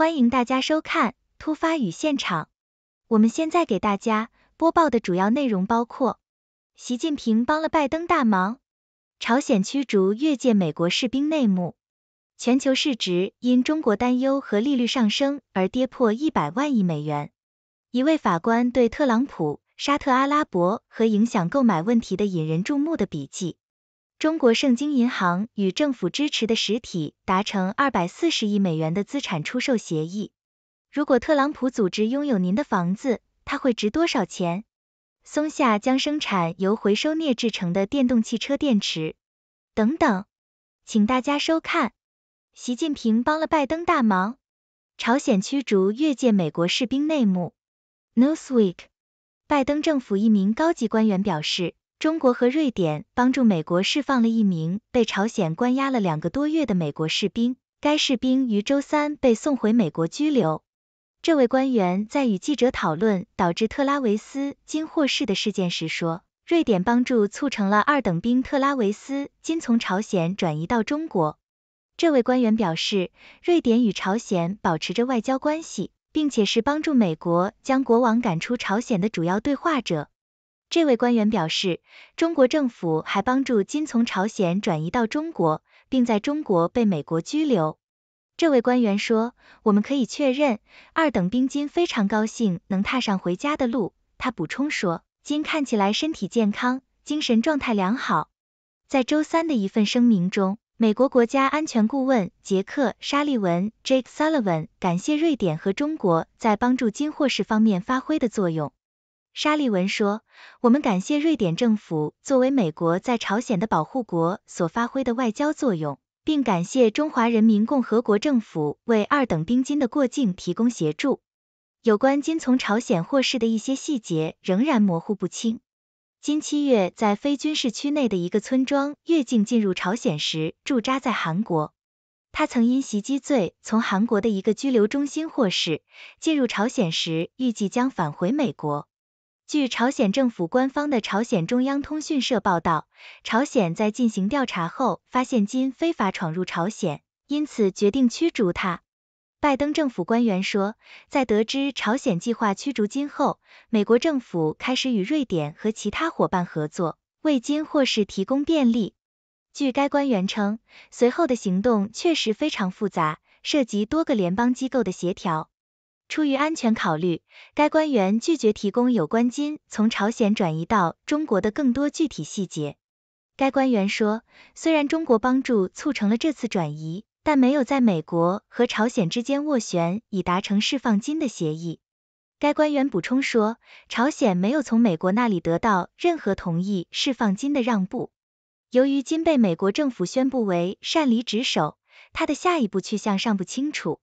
欢迎大家收看《突发与现场》。我们现在给大家播报的主要内容包括：习近平帮了拜登大忙；朝鲜驱逐越界美国士兵内幕；全球市值因中国担忧和利率上升而跌破一百万亿美元；一位法官对特朗普、沙特阿拉伯和影响购买问题的引人注目的笔记。中国圣经银行与政府支持的实体达成二百四十亿美元的资产出售协议。如果特朗普组织拥有您的房子，它会值多少钱？松下将生产由回收镍制成的电动汽车电池。等等，请大家收看。习近平帮了拜登大忙。朝鲜驱逐越界美国士兵内幕。Newsweek。拜登政府一名高级官员表示。中国和瑞典帮助美国释放了一名被朝鲜关押了两个多月的美国士兵。该士兵于周三被送回美国拘留。这位官员在与记者讨论导致特拉维斯金获释的事件时说：“瑞典帮助促成了二等兵特拉维斯金从朝鲜转移到中国。”这位官员表示，瑞典与朝鲜保持着外交关系，并且是帮助美国将国王赶出朝鲜的主要对话者。这位官员表示，中国政府还帮助金从朝鲜转移到中国，并在中国被美国拘留。这位官员说：“我们可以确认，二等兵金非常高兴能踏上回家的路。”他补充说：“金看起来身体健康，精神状态良好。”在周三的一份声明中，美国国家安全顾问杰克·沙利文 （Jake Sullivan） 感谢瑞典和中国在帮助金获释方面发挥的作用。沙利文说：“我们感谢瑞典政府作为美国在朝鲜的保护国所发挥的外交作用，并感谢中华人民共和国政府为二等兵金的过境提供协助。有关金从朝鲜获释的一些细节仍然模糊不清。金七月在非军事区内的一个村庄越境进入朝鲜时驻扎在韩国，他曾因袭击罪从韩国的一个拘留中心获释。进入朝鲜时，预计将返回美国。”据朝鲜政府官方的朝鲜中央通讯社报道，朝鲜在进行调查后发现金非法闯入朝鲜，因此决定驱逐他。拜登政府官员说，在得知朝鲜计划驱逐金后，美国政府开始与瑞典和其他伙伴合作，为金或是提供便利。据该官员称，随后的行动确实非常复杂，涉及多个联邦机构的协调。出于安全考虑，该官员拒绝提供有关金从朝鲜转移到中国的更多具体细节。该官员说，虽然中国帮助促成了这次转移，但没有在美国和朝鲜之间斡旋以达成释放金的协议。该官员补充说，朝鲜没有从美国那里得到任何同意释放金的让步。由于金被美国政府宣布为擅离职守，他的下一步去向尚不清楚。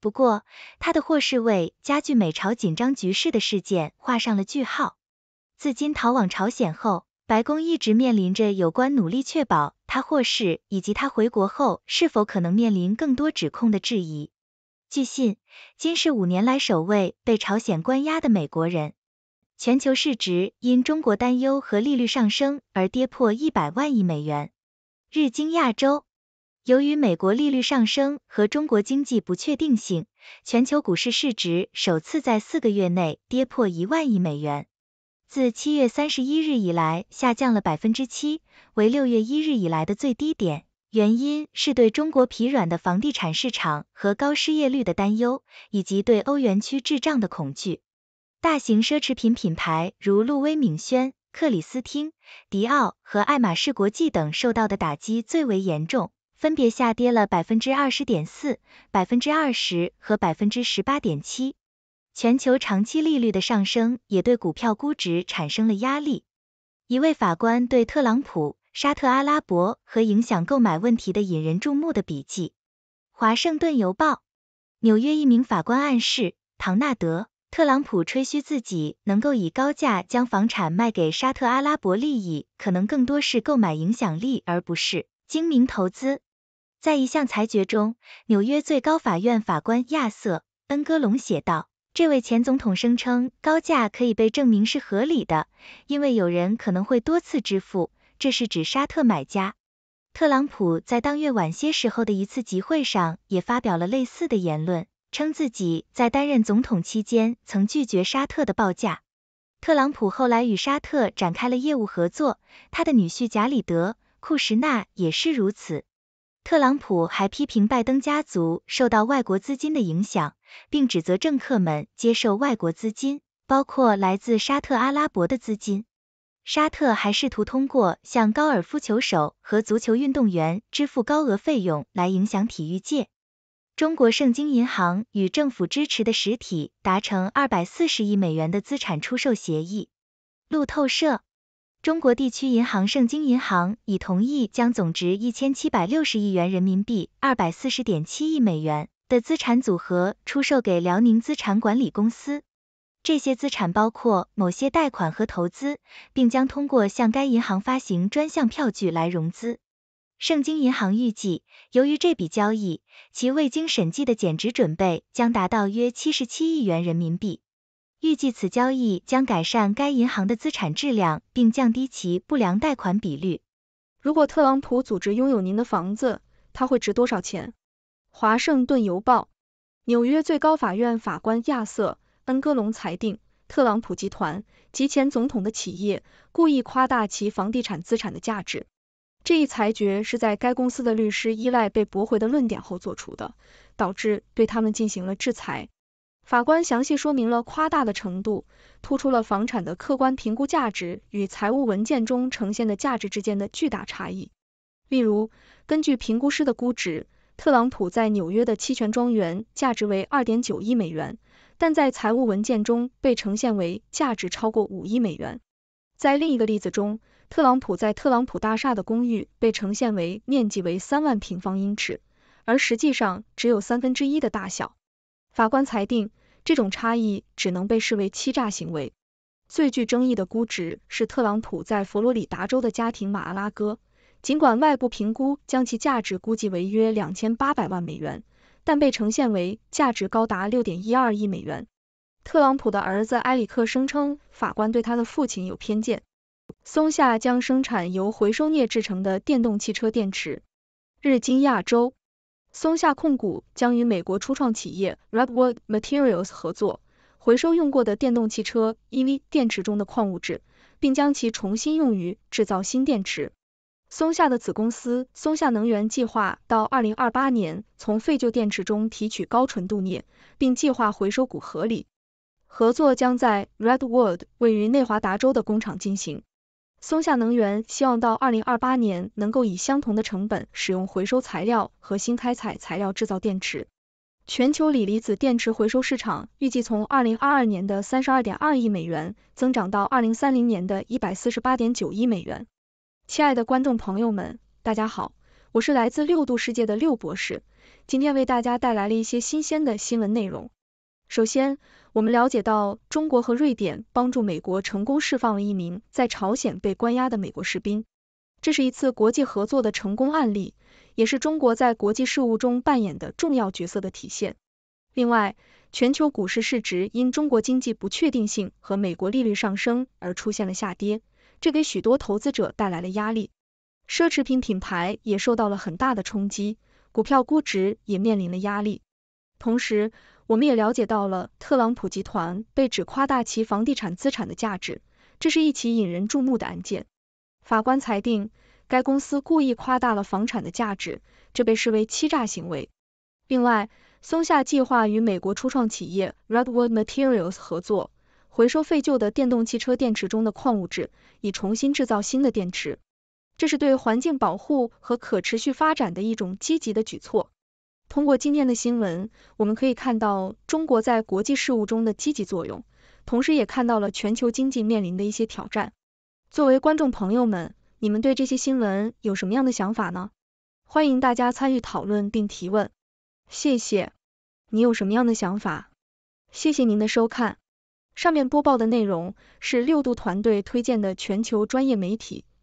不过，他的获释为加剧美朝紧张局势的事件画上了句号。自今逃往朝鲜后，白宫一直面临着有关努力确保他获释以及他回国后是否可能面临更多指控的质疑。据信，金是五年来首位被朝鲜关押的美国人。全球市值因中国担忧和利率上升而跌破一百万亿美元。日经亚洲。由于美国利率上升和中国经济不确定性，全球股市市值首次在四个月内跌破一万亿美元，自七月三十一日以来下降了百分之七，为六月一日以来的最低点。原因是对中国疲软的房地产市场和高失业率的担忧，以及对欧元区滞胀的恐惧。大型奢侈品品牌如路威铭轩、克里斯汀、迪奥和爱马仕国际等受到的打击最为严重。分别下跌了百分之二十点四、百分之二十和百分之十八点七。全球长期利率的上升也对股票估值产生了压力。一位法官对特朗普、沙特阿拉伯和影响购买问题的引人注目的笔记，《华盛顿邮报》纽约一名法官暗示，唐纳德·特朗普吹嘘自己能够以高价将房产卖给沙特阿拉伯利益，可能更多是购买影响力而不是精明投资。在一项裁决中，纽约最高法院法官亚瑟·恩戈隆写道：“这位前总统声称，高价可以被证明是合理的，因为有人可能会多次支付。”这是指沙特买家。特朗普在当月晚些时候的一次集会上也发表了类似的言论，称自己在担任总统期间曾拒绝沙特的报价。特朗普后来与沙特展开了业务合作，他的女婿贾里德·库什纳也是如此。特朗普还批评拜登家族受到外国资金的影响，并指责政客们接受外国资金，包括来自沙特阿拉伯的资金。沙特还试图通过向高尔夫球手和足球运动员支付高额费用来影响体育界。中国圣经银行与政府支持的实体达成240亿美元的资产出售协议。路透社。中国地区银行盛京银行已同意将总值一千七百六十亿元人民币、二百四十点七亿美元的资产组合出售给辽宁资产管理公司。这些资产包括某些贷款和投资，并将通过向该银行发行专项票据来融资。盛京银行预计，由于这笔交易，其未经审计的减值准备将达到约七十七亿元人民币。预计此交易将改善该银行的资产质量，并降低其不良贷款比率。如果特朗普组织拥有您的房子，它会值多少钱？华盛顿邮报，纽约最高法院法官亚瑟·恩格隆裁定，特朗普集团及前总统的企业故意夸大其房地产资产的价值。这一裁决是在该公司的律师依赖被驳回的论点后做出的，导致对他们进行了制裁。法官详细说明了夸大的程度，突出了房产的客观评估价值与财务文件中呈现的价值之间的巨大差异。例如，根据评估师的估值，特朗普在纽约的期权庄园价值为二点九亿美元，但在财务文件中被呈现为价值超过五亿美元。在另一个例子中，特朗普在特朗普大厦的公寓被呈现为面积为三万平方英尺，而实际上只有三分之一的大小。法官裁定，这种差异只能被视为欺诈行为。最具争议的估值是特朗普在佛罗里达州的家庭马拉哥，尽管外部评估将其价值估计为约两千八百万美元，但被呈现为价值高达六点一二亿美元。特朗普的儿子埃里克声称，法官对他的父亲有偏见。松下将生产由回收镍制成的电动汽车电池。日经亚洲。松下控股将与美国初创企业 Redwood Materials 合作，回收用过的电动汽车 EV 电池中的矿物质，并将其重新用于制造新电池。松下的子公司松下能源计划到2028年从废旧电池中提取高纯度镍，并计划回收钴合理。合作将在 Redwood 位于内华达州的工厂进行。松下能源希望到二零二八年能够以相同的成本使用回收材料和新开采材料制造电池。全球锂离子电池回收市场预计从二零二二年的三十二点二亿美元增长到二零三零年的一百四十八点九亿美元。亲爱的观众朋友们，大家好，我是来自六度世界的六博士，今天为大家带来了一些新鲜的新闻内容。首先，我们了解到中国和瑞典帮助美国成功释放了一名在朝鲜被关押的美国士兵，这是一次国际合作的成功案例，也是中国在国际事务中扮演的重要角色的体现。另外，全球股市市值因中国经济不确定性和美国利率上升而出现了下跌，这给许多投资者带来了压力。奢侈品品牌也受到了很大的冲击，股票估值也面临了压力。同时，我们也了解到了特朗普集团被指夸大其房地产资产的价值，这是一起引人注目的案件。法官裁定该公司故意夸大了房产的价值，这被视为欺诈行为。另外，松下计划与美国初创企业 Redwood Materials 合作，回收废旧的电动汽车电池中的矿物质，以重新制造新的电池。这是对环境保护和可持续发展的一种积极的举措。通过今天的新闻，我们可以看到中国在国际事务中的积极作用，同时也看到了全球经济面临的一些挑战。作为观众朋友们，你们对这些新闻有什么样的想法呢？欢迎大家参与讨论并提问。谢谢。你有什么样的想法？谢谢您的收看。上面播报的内容是六度团队推荐的全球专业媒体。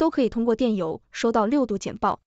都可以通过电邮收到六度简报。